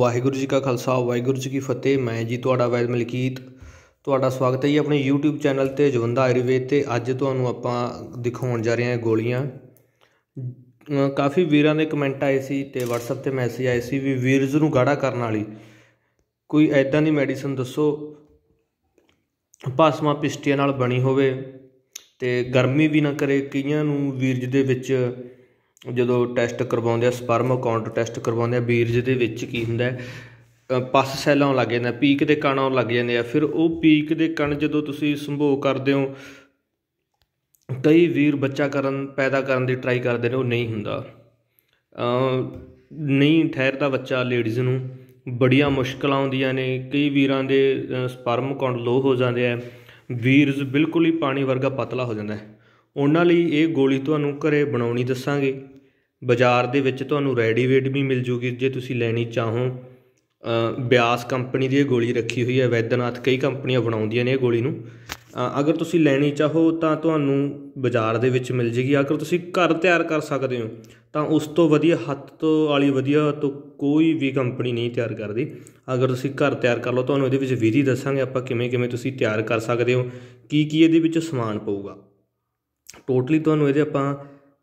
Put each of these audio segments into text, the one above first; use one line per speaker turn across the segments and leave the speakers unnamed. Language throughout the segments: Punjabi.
ਵਾਹਿਗੁਰੂ ਜੀ ਕਾ ਖਾਲਸਾ ਵਾਹਿਗੁਰੂ ਜੀ ਕੀ ਫਤਿਹ ਮੈਂ ਜੀ ਤੁਹਾਡਾ ਵੈਦ ਮਲਕੀਤ ਤੁਹਾਡਾ ਸਵਾਗਤ ਹੈ ਜੀ ਆਪਣੇ YouTube ਚੈਨਲ ਤੇ ਜਵੰਦਾ ਆਯੁਰਵੇਦ ਤੇ ਅੱਜ ਤੁਹਾਨੂੰ ਆਪਾਂ ਦਿਖਾਉਣ ਜਾ ਰਹੇ ਹਾਂ ਗੋਲੀਆਂ ਕਾਫੀ ਵੀਰਾਂ ਦੇ ਕਮੈਂਟ ਆਏ ਸੀ ਤੇ WhatsApp ਤੇ ਮੈਸੇਜ ਆਏ ਸੀ ਵੀ ਵੀਰਜ਼ ਨੂੰ ਗਾੜਾ ਕਰਨ ਵਾਲੀ ਕੋਈ ਐਦਾਂ ਦੀ ਮੈਡੀਸਨ ਦੱਸੋ ਪਾਸਮਾ ਪਿਸਟੀਆਂ ਨਾਲ ਬਣੀ ਹੋਵੇ ਤੇ ਗਰਮੀ ਵੀ ਨਾ ਕਰੇ ਕਈਆਂ ਨੂੰ ਵੀਰਜ ਦੇ ਵਿੱਚ ਜਦੋਂ ਟੈਸਟ ਕਰਵਾਉਂਦੇ ਆ ਸਪਰਮ ਕਾਉਂਟ ਟੈਸਟ ਕਰਵਾਉਂਦੇ ਆ ਬੀਰਜ ਦੇ ਵਿੱਚ ਕੀ ਹੁੰਦਾ ਪਸ ਸੈੱਲ ਆਉਣ ਲੱਗ ਜਾਂਦਾ ਪੀਕ ਦੇ ਕਣ ਆਉਣ ਲੱਗ ਜਾਂਦੇ ਆ ਫਿਰ ਉਹ ਪੀਕ ਦੇ ਕਣ ਜਦੋਂ ਤੁਸੀਂ ਸੰਭੋਗ ਕਰਦੇ ਹੋ ਕਈ ਵੀਰ ਬੱਚਾ ਕਰਨ ਪੈਦਾ ਕਰਨ ਦੀ ਟਰਾਈ ਕਰਦੇ ਨੇ ਉਹ ਨਹੀਂ ਹੁੰਦਾ ਨਹੀਂ ਠਹਿਰਦਾ ਬੱਚਾ ਲੇਡੀਜ਼ ਨੂੰ ਬੜੀਆਂ ਮੁਸ਼ਕਲਾਂ ਆਉਂਦੀਆਂ ਨੇ ਕਈ ਵੀਰਾਂ ਦੇ ਸਪਰਮ ਕਾਉਂਟ ਲੋ ਹੋ ਜਾਂਦੇ ਆ ਵੀਰਜ਼ ਬਿਲਕੁਲ ਹੀ ਪਾਣੀ ਵਰਗਾ ਪਤਲਾ ਹੋ ਜਾਂਦਾ ਹੈ ਉਹਨਾਂ ਲਈ ਇਹ ਗੋਲੀ ਤੁਹਾਨੂੰ ਘਰੇ ਬਣਾਉਣੀ ਦੱਸਾਂਗੇ ਬਾਜ਼ਾਰ ਦੇ ਵਿੱਚ ਤੁਹਾਨੂੰ ਰੈਡੀਮੇਡ ਵੀ ਮਿਲ ਜੂਗੀ ਜੇ ਤੁਸੀਂ ਲੈਣੀ ਚਾਹੋ ਬਿਆਸ ਕੰਪਨੀ ਦੀ ਇਹ ਗੋਲੀ ਰੱਖੀ ਹੋਈ ਹੈ ਵੈਦਨਾਥ ਕਈ ਕੰਪਨੀਆਂ ਬਣਾਉਂਦੀਆਂ ਨੇ ਇਹ ਗੋਲੀ ਨੂੰ ਅਗਰ ਤੁਸੀਂ ਲੈਣੀ ਚਾਹੋ ਤਾਂ ਤੁਹਾਨੂੰ ਬਾਜ਼ਾਰ ਦੇ ਵਿੱਚ ਮਿਲ ਜੇਗੀ ਅਗਰ ਤੁਸੀਂ ਘਰ ਤਿਆਰ ਕਰ ਸਕਦੇ ਹੋ ਤਾਂ ਉਸ ਤੋਂ ਵਧੀਆ ਹੱਥ ਤੋਂ ਵਾਲੀ ਵਧੀਆ ਤੋਂ ਕੋਈ ਵੀ ਕੰਪਨੀ ਨਹੀਂ ਤਿਆਰ ਕਰਦੀ ਅਗਰ ਤੁਸੀਂ ਘਰ ਤਿਆਰ ਕਰ ਲਓ ਤੁਹਾਨੂੰ ਇਹਦੇ ਵਿੱਚ ਵਿਧੀ ਦੱਸਾਂਗੇ ਆਪਾਂ ਕਿਵੇਂ ਕਿਵੇਂ ਤੁਸੀਂ ਤਿਆਰ ਕਰ ਸਕਦੇ ਹੋ ਕੀ ਕੀ ਇਹਦੇ ਵਿੱਚ ਸਮਾਨ ਪਊਗਾ ਟੋਟਲੀ ਤੁਹਾਨੂੰ ਇਹਦੇ ਆਪਾਂ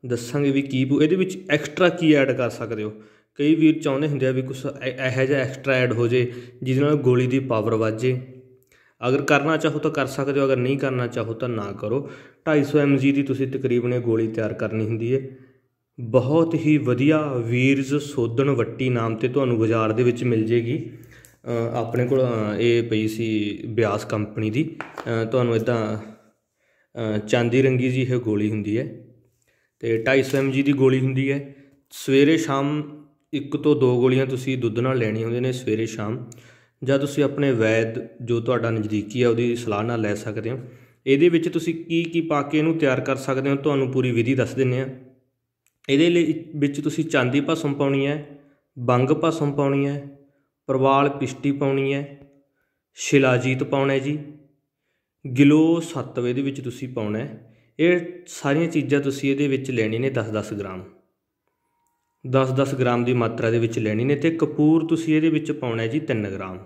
ਦੱਸਾਂਗੇ ਵੀ ਕੀ ਇਹਦੇ ਵਿੱਚ ਐਕਸਟਰਾ ਕੀ ਐਡ ਕਰ ਸਕਦੇ ਹੋ ਕਈ ਵੀਰ ਚਾਹੁੰਦੇ ਹੁੰਦੇ ਆ ਵੀ ਕੁਝ ਇਹੋ ਜਿਹਾ ਐਕਸਟਰਾ ਐਡ ਹੋ ਜੇ ਜਿਹਦੇ ਨਾਲ ਗੋਲੀ ਦੀ ਪਾਵਰ ਵਾਜੇ ਅਗਰ ਕਰਨਾ ਚਾਹੋ ਤਾਂ ਕਰ ਸਕਦੇ ਹੋ ਅਗਰ ਨਹੀਂ ਕਰਨਾ ਚਾਹੋ ਤਾਂ ਨਾ ਕਰੋ 250 mg ਦੀ ਤੁਸੀਂ ਤਕਰੀਬਨ ਇਹ ਗੋਲੀ ਤਿਆਰ ਕਰਨੀ ਹੁੰਦੀ ਹੈ ਬਹੁਤ ਹੀ ਵਧੀਆ ਵੀਰਜ਼ ਸੋਧਣ ਵੱਟੀ ਨਾਮ ਤੇ ਤੁਹਾਨੂੰ ਬਾਜ਼ਾਰ ਦੇ ਵਿੱਚ ਮਿਲ ਜੇਗੀ ਆਪਣੇ ਕੋਲ ਇਹ ਪਈ ਸੀ ਬਿਆਸ ਕੰਪਨੀ ਦੀ ਤੁਹਾਨੂੰ ਇਦਾਂ ਚਾਂਦੀ ਰੰਗੀ ਜੀ ਇਹ ਗੋਲੀ ਹੁੰਦੀ ਹੈ ਤੇ 250 mg ਦੀ ਗੋਲੀ ਹੁੰਦੀ ਹੈ ਸਵੇਰੇ ਸ਼ਾਮ ਇੱਕ ਤੋਂ ਦੋ ਗੋਲੀਆਂ ਤੁਸੀਂ ਦੁੱਧ ਨਾਲ ਲੈਣੀ ਹੁੰਦੀ ਨੇ ਸਵੇਰੇ ਸ਼ਾਮ ਜਾਂ ਤੁਸੀਂ ਆਪਣੇ ਵੈਦ ਜੋ ਤੁਹਾਡਾ ਨਜ਼ਦੀਕੀ ਆ ਉਹਦੀ ਸਲਾਹ ਨਾਲ ਲੈ ਸਕਦੇ ਹੋ ਇਹਦੇ ਵਿੱਚ ਤੁਸੀਂ ਕੀ ਕੀ ਪਾ ਕੇ ਇਹਨੂੰ ਤਿਆਰ ਕਰ ਸਕਦੇ ਹੋ ਤੁਹਾਨੂੰ ਪੂਰੀ ਵਿਧੀ ਦੱਸ ਦਿੰਨੇ ਆ ਇਹਦੇ ਲਈ ਵਿੱਚ ਤੁਸੀਂ ਚਾਂਦੀ ਭਸਮ ਪਾਉਣੀ ਹੈ ਬੰਗ ਭਸਮ ਪਾਉਣੀ ਹੈ ਪ੍ਰਵਾਲ ਪਿਸ਼ਟੀ ਪਾਉਣੀ ਹੈ ਸ਼ਿਲਾਜੀਤ ਪਾਉਣਾ ਹੈ ਜੀ ਗਿਲੋ 7 ਦੇ ਵਿੱਚ ਤੁਸੀਂ ਪਾਉਣਾ ਹੈ ਇਹ ਸਾਰੀਆਂ ਚੀਜ਼ਾਂ ਤੁਸੀਂ ਇਹਦੇ ਵਿੱਚ ਲੈਣੀ ਨੇ 10-10 ਗ੍ਰਾਮ 10-10 ਗ੍ਰਾਮ ਦੀ ਮਾਤਰਾ ਦੇ ਵਿੱਚ ਲੈਣੀ ਨੇ ਤੇ ਕਪੂਰ ਤੁਸੀਂ ਇਹਦੇ ਵਿੱਚ ਪਾਉਣਾ ਹੈ ਜੀ 3 ਗ੍ਰਾਮ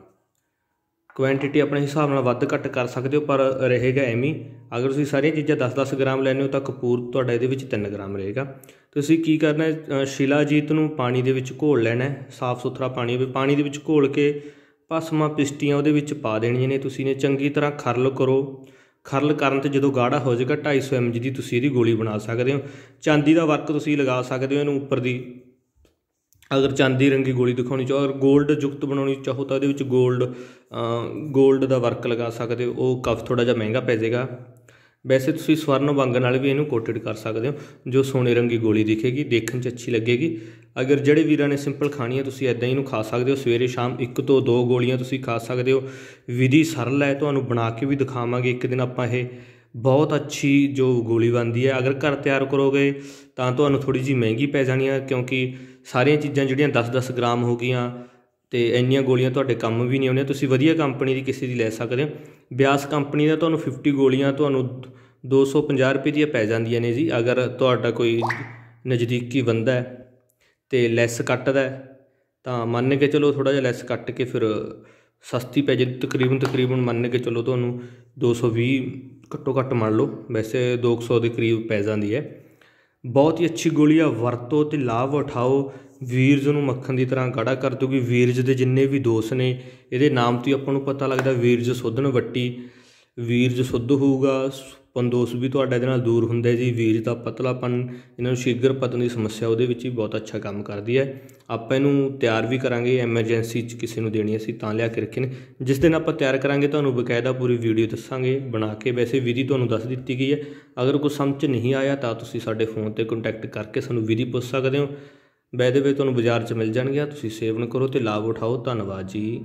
ਕੁਆਂਟੀਟੀ ਆਪਣੇ ਹਿਸਾਬ ਨਾਲ ਵੱਧ ਘੱਟ ਕਰ ਸਕਦੇ ਹੋ ਪਰ ਰਹੇਗਾ ਐਵੇਂ ਅਗਰ ਤੁਸੀਂ ਸਾਰੀਆਂ ਚੀਜ਼ਾਂ 10-10 ਗ੍ਰਾਮ ਲੈਣੇ ਹੋ ਤਾਂ ਕਪੂਰ ਤੁਹਾਡਾ ਇਹਦੇ ਵਿੱਚ 3 ਗ੍ਰਾਮ ਰਹੇਗਾ ਤੁਸੀਂ ਕੀ ਕਰਨਾ ਹੈ ਸ਼ਿਲਾਜੀਤ ਨੂੰ ਪਾਣੀ ਦੇ ਵਿੱਚ ਘੋਲ ਲੈਣਾ ਹੈ ਸਾਫ਼ ਸੁਥਰਾ ਪਾਣੀ ਹੋਵੇ ਪਾਣੀ ਦੇ ਵਿੱਚ ਘੋਲ ਕੇ ਪਸਮਾ ਪਿਸਟੀਆਂ ਉਹਦੇ ਵਿੱਚ ਪਾ ਦੇਣੀਆਂ ਨੇ ਤੁਸੀਂ ਨੇ ਚੰਗੀ ਤਰ੍ਹਾਂ ਖਰਲ ਕਰੋ ਖਰਲ ਕਰਨ ਤੇ ਜਦੋਂ ਗਾੜਾ ਹੋ ਜਾਏਗਾ 250 ਐਮਜ ਦੀ ਤੁਸੀਂ ਇਹਦੀ ਗੋਲੀ ਬਣਾ ਸਕਦੇ ਹੋ ਚਾਂਦੀ ਦਾ ਵਰਕ ਤੁਸੀਂ ਲਗਾ ਸਕਦੇ ਹੋ ਇਹਨੂੰ ਉੱਪਰ ਦੀ ਅਗਰ ਚਾਂਦੀ ਰੰਗੀ ਗੋਲੀ ਦਿਖਾਉਣੀ ਚਾਹੋ ਤਾਂ 골ਡ ਜੁਕਤ ਬਣਾਉਣੀ ਚਾਹੋ ਤਾਂ ਇਹਦੇ ਵਿੱਚ 골ਡ 골ਡ ਦਾ ਵਰਕ ਲਗਾ ਸਕਦੇ ਹੋ ਉਹ ਕਫ ਥੋੜਾ ਜਿਹਾ ਮਹਿੰਗਾ ਪੈ ਜਾਏਗਾ ਵੈਸੇ ਤੁਸੀਂ ਸਵਰਨ ਵੰਗ ਨਾਲ ਵੀ ਇਹਨੂੰ ਕੋਟਡ ਕਰ ਸਕਦੇ ਹੋ ਜੋ ਸੋਨੇ ਰੰਗੀ ਗੋਲੀ ਦਿਖੇਗੀ ਦੇਖਣ 'ਚ ਅੱਛੀ ਲੱਗੇਗੀ ਅਗਰ ਜਿਹੜੇ ਵੀਰਾਂ ਨੇ ਸਿੰਪਲ ਖਾਣੀ ਹੈ ਤੁਸੀਂ ਇਦਾਂ ਹੀ ਇਹਨੂੰ ਖਾ ਸਕਦੇ ਹੋ ਸਵੇਰੇ ਸ਼ਾਮ ਇੱਕ ਤੋਂ ਦੋ ਗੋਲੀਆਂ ਤੁਸੀਂ ਖਾ ਸਕਦੇ ਹੋ ਵਿਧੀ ਸਰਲ ਹੈ ਤੁਹਾਨੂੰ ਬਣਾ ਕੇ ਵੀ ਦਿਖਾਵਾਂਗੇ ਇੱਕ ਦਿਨ ਆਪਾਂ ਇਹ ਬਹੁਤ ਅੱਛੀ ਜੋ ਗੋਲੀ ਬਣਦੀ ਹੈ ਅਗਰ ਘਰ ਤਿਆਰ ਕਰੋਗੇ ਤਾਂ ਤੁਹਾਨੂੰ ਥੋੜੀ ਜੀ ਮਹਿੰਗੀ ਪੈ ਜਾਣੀ ਹੈ ਕਿਉਂਕਿ ਸਾਰੀਆਂ ਚੀਜ਼ਾਂ ਜਿਹੜੀਆਂ 10-10 ਗ੍ਰਾਮ ਹੋ ਗਈਆਂ ਤੇ ਇੰਨੀਆਂ ਗੋਲੀਆਂ ਤੁਹਾਡੇ ਕੰਮ ਵੀ ਨਹੀਂ ਆਉਣੀਆਂ ਤੁਸੀਂ ਵਧੀਆ ਕੰਪਨੀ ਦੀ ਕਿਸੇ ਦੀ ਲੈ ਸਕਦੇ ਹੋ ਬਿਆਸ ਕੰਪਨੀ ਦਾ ਤੁਹਾਨੂੰ 50 ਗੋਲੀਆਂ ਤੁਹਾਨੂੰ 250 ਰੁਪਏ ਦੀਆਂ ਪੈ ਜਾਂਦੀਆਂ ਨੇ ਜੀ ਅਗਰ ਤੁਹਾਡਾ ਕੋਈ ਨਜ਼ਦੀਕੀ ਬੰਦਾ ਹੈ ਤੇ ਲੈਸ ਕੱਟਦਾ ਤਾਂ ਮੰਨ ਕੇ ਚਲੋ ਥੋੜਾ ਜਿਹਾ ਲੈਸ ਕੱਟ ਕੇ ਫਿਰ ਸਸਤੀ ਪੈ ਜੇ ਤਕਰੀਬਨ ਤਕਰੀਬਨ ਮੰਨ ਕੇ ਚਲੋ ਤੁਹਾਨੂੰ 220 ਘੱਟੋ ਘੱਟ ਮੰਨ ਲਓ ਵੈਸੇ 200 ਦੇ ਕਰੀਬ ਪੈ ਜਾਂਦੀ ਹੈ ਬਹੁਤ ਹੀ ਅੱਛੀ ਗੋਲੀ ਆ ਵਰਤੋ ਤੇ ਲਾਭ ਉਠਾਓ ਵੀਰਜ਼ ਨੂੰ ਮੱਖਣ ਦੀ ਤਰ੍ਹਾਂ ਗਾੜਾ ਕਰ ਕਿ ਵੀਰਜ਼ ਦੇ ਜਿੰਨੇ ਵੀ ਦੋਸ ਨੇ ਇਹਦੇ ਨਾਮ ਤੋਂ ਆਪਾਂ ਨੂੰ ਪਤਾ ਲੱਗਦਾ ਵੀਰਜ਼ ਸੋਧਣ ਵੱਟੀ ਵੀਰਜ ਸੁੱਧ ਹੋਊਗਾ ਪੰਦੋਸ ਵੀ ਤੁਹਾਡੇ ਦੇ ਨਾਲ ਦੂਰ ਹੁੰਦਾ ਜੀ ਵੀਰਜ ਦਾ ਪਤਲਾਪਨ ਇਹਨਾਂ ਨੂੰ ਸ਼ੀਗਰ ਪਤਨ ਦੀ ਸਮੱਸਿਆ ਉਹਦੇ ਵਿੱਚ ਵੀ ਬਹੁਤ ਅੱਛਾ ਕੰਮ ਕਰਦੀ ਹੈ ਆਪਾਂ ਇਹਨੂੰ ਤਿਆਰ ਵੀ ਕਰਾਂਗੇ ਐਮਰਜੈਂਸੀ 'ਚ ਕਿਸੇ ਨੂੰ ਦੇਣੀ ਅਸੀਂ ਤਾਂ ਲਿਆ ਕੇ ਰੱਖੇ ਨੇ ਜਿਸ ਦਿਨ ਆਪਾਂ ਤਿਆਰ ਕਰਾਂਗੇ ਤੁਹਾਨੂੰ ਬਕਾਇਦਾ ਪੂਰੀ ਵੀਡੀਓ ਦੱਸਾਂਗੇ ਬਣਾ ਕੇ ਵੈਸੇ ਵਿਧੀ ਤੁਹਾਨੂੰ ਦੱਸ ਦਿੱਤੀ ਗਈ ਹੈ ਅਗਰ ਕੋਈ ਸਮਝ ਨਹੀਂ ਆਇਆ ਤਾਂ ਤੁਸੀਂ ਸਾਡੇ ਫੋਨ ਤੇ ਕੰਟੈਕਟ ਕਰਕੇ ਸਾਨੂੰ ਵਿਧੀ ਪੁੱਛ ਸਕਦੇ ਹੋ ਬਾਏ ਵੇ ਤੁਹਾਨੂੰ ਬਾਜ਼ਾਰ 'ਚ ਮਿਲ ਜਾਣਗੇ ਤੁਸੀਂ ਸੇਵਨ ਕਰੋ ਅਤੇ ਲਾਭ ਉਠਾਓ ਧੰਨਵਾਦ ਜੀ